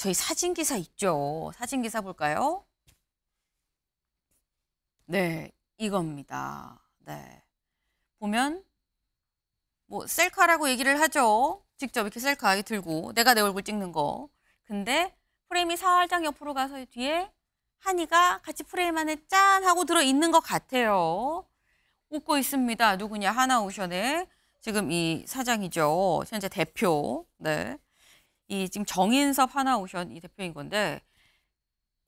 저희 사진 기사 있죠. 사진 기사 볼까요? 네, 이겁니다. 네. 보면 뭐 셀카라고 얘기를 하죠. 직접 이렇게 셀카 들고 내가 내 얼굴 찍는 거. 근데 프레임이 살짝 옆으로 가서 뒤에 한이가 같이 프레임 안에 짠 하고 들어 있는 것 같아요. 웃고 있습니다. 누구냐 하나오션의 지금 이 사장이죠. 현재 대표. 네. 이 지금 정인섭 하나오션 이 대표인 건데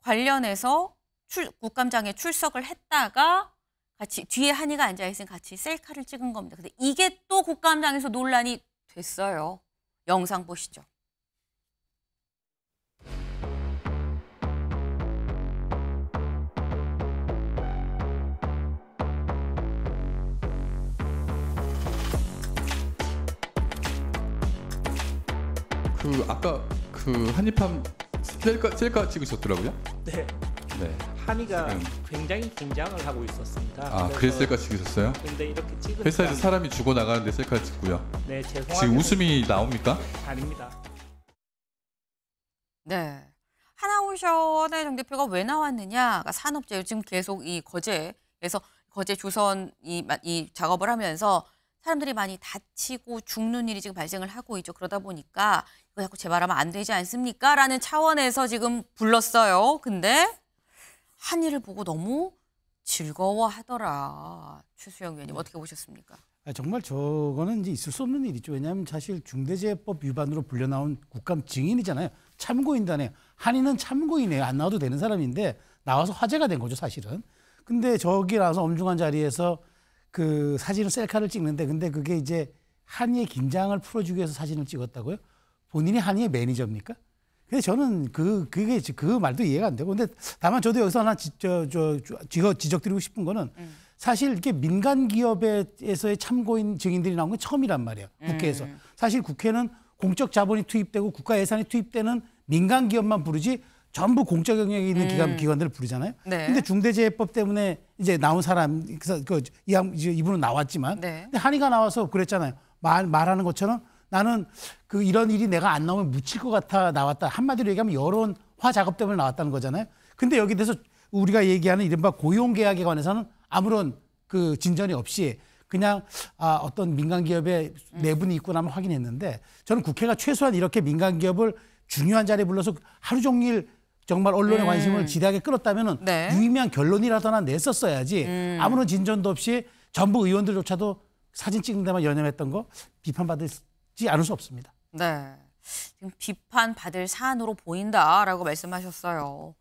관련해서 출, 국감장에 출석을 했다가 같이 뒤에 한이가 앉아 있으니 같이 셀카를 찍은 겁니다. 근데 이게 또 국감장에서 논란이 됐어요. 영상 보시죠. 그 아까 그 한입함 셀카 셀카 찍으셨더라고요. 네. 네. 한이가 네. 굉장히 긴장을 하고 있었습니다. 아, 그래서 셀카 찍으셨어요? 근데 이렇게 찍은 회사에서 사람이 죽어 나가는데 셀카 찍고요. 네, 죄송합니다. 지금 웃음이 나옵니까? 아닙니다. 네. 하나오션의 정대표가 왜 나왔느냐? 그러니까 산업재 지금 계속 이 거제에서 거제 조선 이, 이 작업을 하면서 사람들이 많이 다치고 죽는 일이 지금 발생을 하고 있죠. 그러다 보니까 이거 자꾸 재발하면 안 되지 않습니까? 라는 차원에서 지금 불렀어요. 근데 한일을 보고 너무 즐거워하더라. 추수영 의원님 어떻게 보셨습니까? 아, 정말 저거는 이제 있을 수 없는 일이죠. 왜냐하면 사실 중대재해법 위반으로 불려나온 국감 증인이잖아요. 참고인단에 한인은 참고인이에요. 안 나와도 되는 사람인데 나와서 화제가 된 거죠, 사실은. 근데 저기 나서 엄중한 자리에서 그 사진을 셀카를 찍는데 근데 그게 이제 한의의 긴장을 풀어주기 위해서 사진을 찍었다고요? 본인이 한의의 매니저입니까? 근데 저는 그 그게 그 말도 이해가 안 되고 근데 다만 저도 여기서 하나 지, 저, 저, 지적드리고 싶은 거는 음. 사실 이렇게 민간 기업에서의 참고인 증인들이 나온 건 처음이란 말이에요 음. 국회에서 음. 사실 국회는 공적 자본이 투입되고 국가 예산이 투입되는 민간 기업만 부르지 전부 공적 영역에 있는 기관, 음. 기관들을 부르잖아요. 네. 근데 중대재해법 때문에 이제 나온 사람, 그래서 그, 이, 이분은 나왔지만, 네. 근데 한이가 나와서 그랬잖아요. 말, 말하는 것처럼 나는 그 이런 일이 내가 안 나오면 묻힐 것 같아 나왔다. 한마디로 얘기하면 여론화 작업 때문에 나왔다는 거잖아요. 근데 여기 대해서 우리가 얘기하는 이른바 고용 계약에 관해서는 아무런 그 진전이 없이 그냥 아, 어떤 민간 기업의 음. 내분이 있구나 하면 확인했는데 저는 국회가 최소한 이렇게 민간 기업을 중요한 자리에 불러서 하루 종일 정말 언론의 음. 관심을 지대하게 끌었다면 네. 유의미한 결론이라도나 냈었어야지 음. 아무런 진전도 없이 전부 의원들조차도 사진 찍는 데만 연연했던 거 비판받을지 않을 수 없습니다. 네. 지금 비판받을 사안으로 보인다라고 말씀하셨어요.